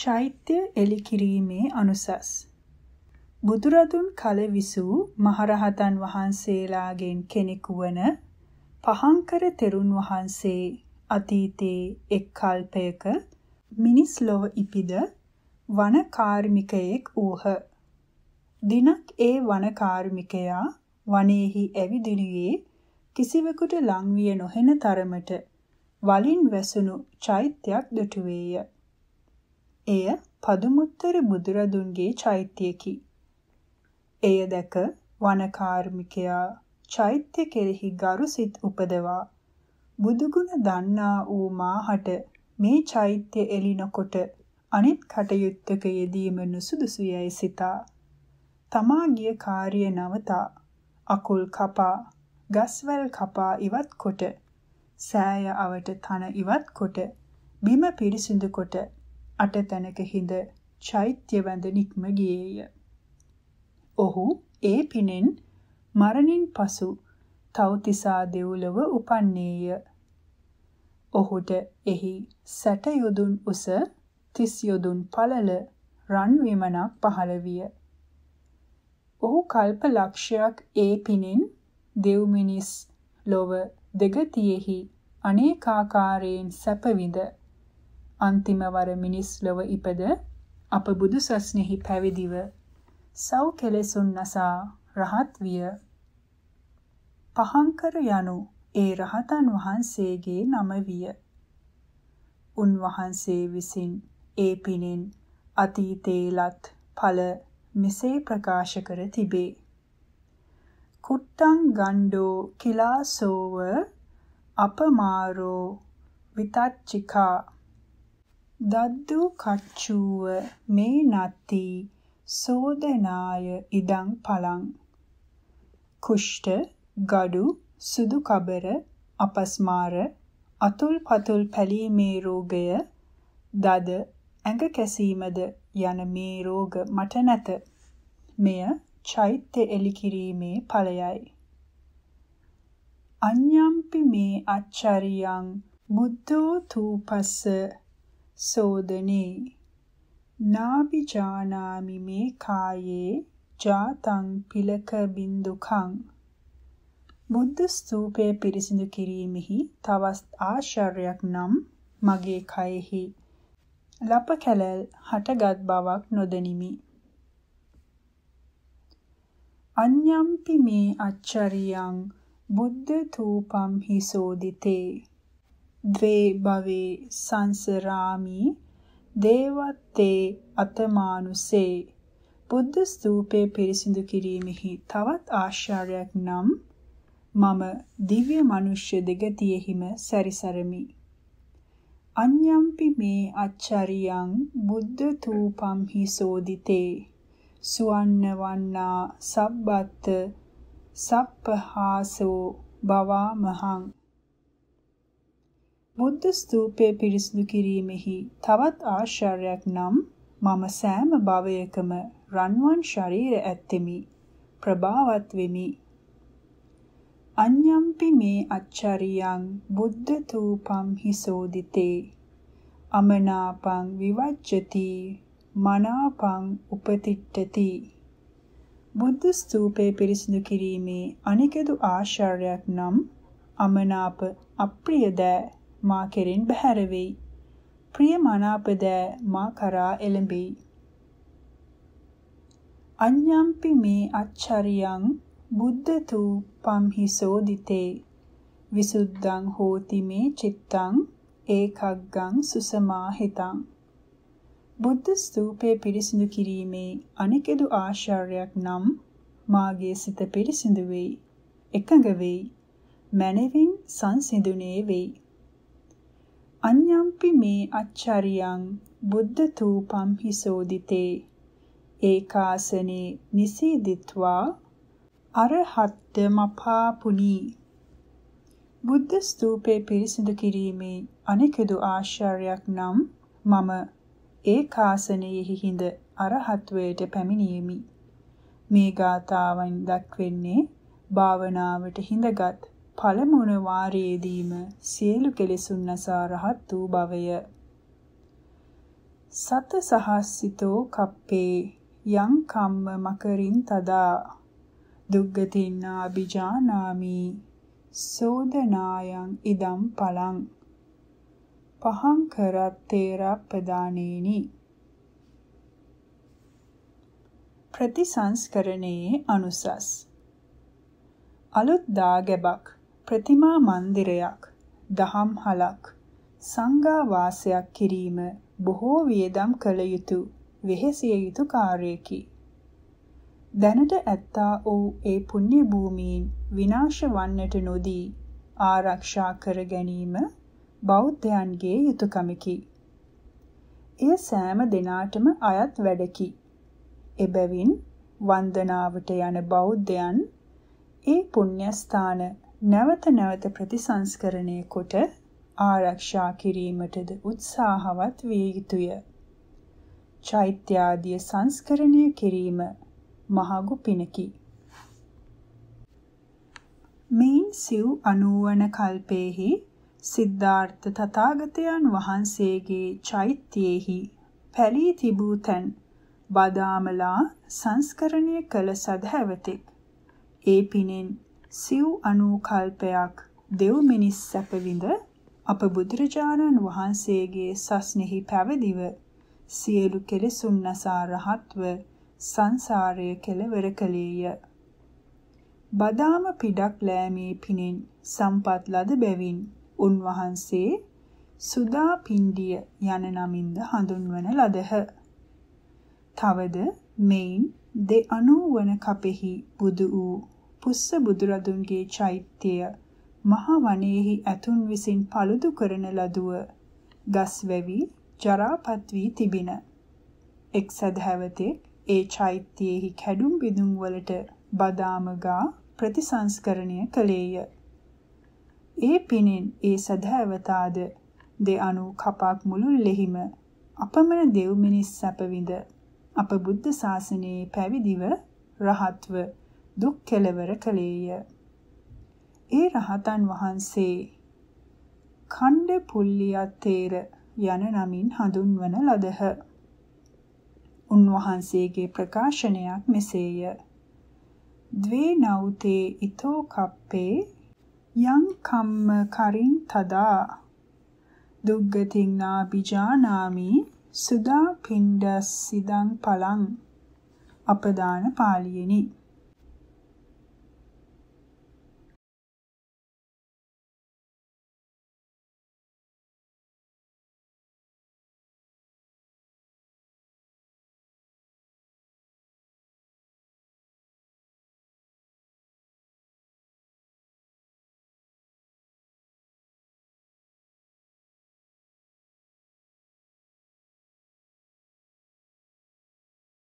චෛත්‍ය එලි කිරීමේ අනුසස් බුදුරදුන් කල විසූ මහරහතන් වහන්සේලාගෙන් කෙනෙකු වන පහංකර තෙරුන් වහන්සේ අතීතයේ එක් කල්පයක මිනිස් ලොව ඉපිද වන කාර්මිකයෙක් වූහ. දිනක් ඒ වන කාර්මිකයා වනයේහි ඇවිදිනුයේ කිසිවෙකුට ලංවිය නොහෙන තරමට වලින් වැසුණු චෛත්‍යයක් දුටුවේය. එය පදුමුත්තර බුදුරදුන්ගේ චෛත්‍යයකි. එය දැක වනකාර්මිකයා චෛත්‍ය කෙරෙහි ගරුසිත උපදවා බුදුගුණ දන්නා වූ මාහට මේ චෛත්‍ය එළිනකොට අනිත් කටයුත්තක යෙදීම නුසුදුසු යයි සිතා තමා ගිය කාර්ය නවතා අකුල් කපා ගස්වැල් කපා ඉවත් කොට සෑය අවට තන ඉවත් කොට බිම පිරිසිදු කොට අටතැනක හිඳ චෛත්‍ය වැඳ නික්ම ගියේය. ඔහු ඒ පිනෙන් මරණින් පසු තවතිසා දෙව්ලොව උපන්නේය. ඔහුට එහි සැට යොදුන් උස තිස් යොදුන් පළල රන් විමනක් පහළ විය. ඔහු කල්ප ලක්ෂයක් ඒ පිනෙන් දෙව් මිනිස් ලොව දෙගතියෙහි අනේකාකාරයෙන් සැපවිඳ අන්තිමවර මිනිස් ලොව ඉපද අප බුදු සස්නෙහි පැවිදිව සව් කෙලෙසුන් නසා රහත් විය පහංකර යනු ඒ රහතන් වහන්සේගේ නම විය උන්වහන්සේ විසින් ඒ පිනෙන් අතීතේලත් ඵල මෙසේ ප්‍රකාශ කර තිබේ කුට්ටං ගණ්ඩෝ කිලාසෝව අපමාරෝ විතච්චිකා දද්දු කච්චුව මේ නති සෝදනාය ඉදං පලං කුෂ්ඨ gadu සුදු කබර අපස්මාර අතුල් පතුල් පැලීමේ රෝගය දද ඇඟ කැසීමද යන මේ රෝග මට නැත මෙය චෛත්‍ය එලිකිරීමේ ඵලයයි අඤ්ඤම්පි මේ අච්චරියං බුද්ධෝ තූපස්ස සෝදනේ නාපි ජානාමි මේ කායේ ජාතං පිලක බින්දුඛං බුද්ධ ස්තූපයේ පිරිසිදු කිරීමෙහි තවස් ආශ්චර්යයක් නම් මගේ කයෙහි ලප කැලල් හටගත් බවක් නොදනිමි අඤ්ඤම්පි මේ අච්චරියං බුද්ධ තූපම් හිසෝදිතේ द्वे भवे සංසරාමි දේවත්තේ අතමානුසේ බුද්ධ ස්තූපය පිරිසිදු කිරීමෙහි තවත් ආශ්චර්යයක් නම් මම දිව්‍ය මනුෂ්‍ය දෙගතියෙහිම සැරිසරමි. අඤ්ඤම්පි මේ අච්චරියං බුද්ධ තූපම් හි සෝදිතේ සුවන්න වන්නා සබ්බත් සප්පහාසෝ බවා මහං බුද්ධ ස්තූපය පිරිසිදු කිරීමෙහි තවත් ආශ්චර්යයක් නම් මම සෑම භවයකම රන්වන් ශරීර ඇත්තෙමි ප්‍රභාවත් වෙමි අඤ්ඤම්පි මේ අච්චරියං බුද්ධ තූපම් හිසෝදිතේ අමනාපං විවජ්ජති මනාපං උපතිට්ඨති බුද්ධ ස්තූපේ පිරිසිදු කිරීමේ අනිකදු ආශ්චර්යයක් නම් අමනාප අප්‍රිය දෑ මා කෙරෙන් බැහැර වෙයි. ප්‍රිය මනාප දෑ මා කරා එළඹෙයි. අඤ්ඤම්පි මේ අච්චරියං බුද්ධතු පම්හිසෝ දිතේ විසුද්ධං හෝති මේ චිත්තං ඒකග්ගං සුසමාහිතං බුද්ධ ස්තූපේ පිරිසිදු කිරීමේ අනෙකෙදු ආශ්චර්යයක් නම් මාගේ සිත පිරිසිදු වෙයි එකඟ වෙයි මනවින් සංසිඳුනේ වෙයි අඤ්ඤම්පි මේ අච්චරියං බුද්ධ තූපම් හිසෝදිතේ ඒකාසනේ නිසීදිත්වා අරහත්ත මපාපුනි බුද්ධ ස්තූපේ පිරිසිදු කිරීමේ අනෙකදු ආශ්චර්යයක් නම් මම ඒකාසනයෙහි හිඳ අරහත්වයට පැමිණියෙමි මේ ගාතාවන් දක්වන්නේ භාවනාවට හිඳගත් පළමුණ වාරයේදීම සියලු කෙලෙසුන් නසා රහත් වූ බවය. සත සහස්සිතෝ කප්පේ යං කම්ම මකරින් තදා දුග්ගතින්නා අ비ජානාමි සෝදනායන් ඉදම් පලං පහං කරත් තේරා ප්‍රදානේනි ප්‍රතිසංස්කරණයේ අනුසස් අලුත් දා ගැබක් ප්‍රතිමා මන්දිරයක්, දහම්හලක්, සංඝා වාසයක් කිරීම බොහෝ වියදම් කළ යුතු වෙහෙසිය යුතු කාර්යකි. දැනට ඇත්තා වූ ඒ පුණ්‍ය භූමීන් විනාශ වන්නට නොදී ආරක්ෂා කර ගැනීම බෞද්ධයන්ගේ යුතුයකමකි. එය සෑම දිනාටම අයත් වැඩකි. එබැවින් වන්දනාවට යන බෞද්ධයන් ඒ පුණ්‍ය ස්ථාන නැවත නැවත ප්‍රතිසංස්කරණය කොට ආරක්ෂා කිරීමටද උත්සාහවත් විය යුතුය. චෛත්‍ය ආදී සංස්කරණය කිරීම මහඟු පිනකි. මේන් සිව් අනුවන කල්පේහි සිද්ධාර්ථ තථාගතයන් වහන්සේගේ චෛත්‍යයේහි පැලී තිබූ තැන් බදාමලා සංස්කරණය කළ සදහැවතෙක් ඒ පිනෙන් සිව් අනුකල්පයක් දෙව් මිනිස් සැපවිඳ අප බුදුරජාණන් වහන්සේගේ සස්නෙහි පැවදිව සියලු කෙලෙසුන් නසා රහත්ව සංසාරය කෙලවර කලේය. බදාම පිඩක් ලෑමේ පිනෙන් සම්පත් ලද බැවින් උන්වහන්සේ සුදා පින්ඩිය යන නමින්ද හඳුන්වන ලදහ. තවද මෙයින් දෙ අනුවන කපෙහි බුදු වූ පුස්ස බුදුරදුන්ගේ චෛත්‍යය මහා වනයේහි ඇතුන් විසින් paludu කරන ලදුව ගස් වැවි ජරාපත් වී තිබින එක් සදහැවතේ ඒ චෛත්‍යයේහි කැඩුම් බිඳුම් වලට බදාම ගා ප්‍රතිසංස්කරණය කළේය ඒ පිනෙන් ඒ සදහැවතාද දෙඅණු කපක් මුළුල්ලෙහිම අපමණ දෙව් මිනිස් සැපවිඳ අප බුද්ධ ශාසනයේ පැවිදිව රහත්ව දුක් කෙලවර කළේය. ඒ රහතන් වහන්සේ ඛණ්ඩ පුල්ලියතේර යන නමින් හඳුන්වන ලදහ. උන්වහන්සේගේ ප්‍රකාශනයක් මෙසේය. ද්වේ නෞතේ ඊතෝ කප්පේ යං කම්ම කරින් තදා දුග්ගතින් නාබිජානාමි සුදා පින්ඩස් සිදං පලං අපදාන පාළියෙනි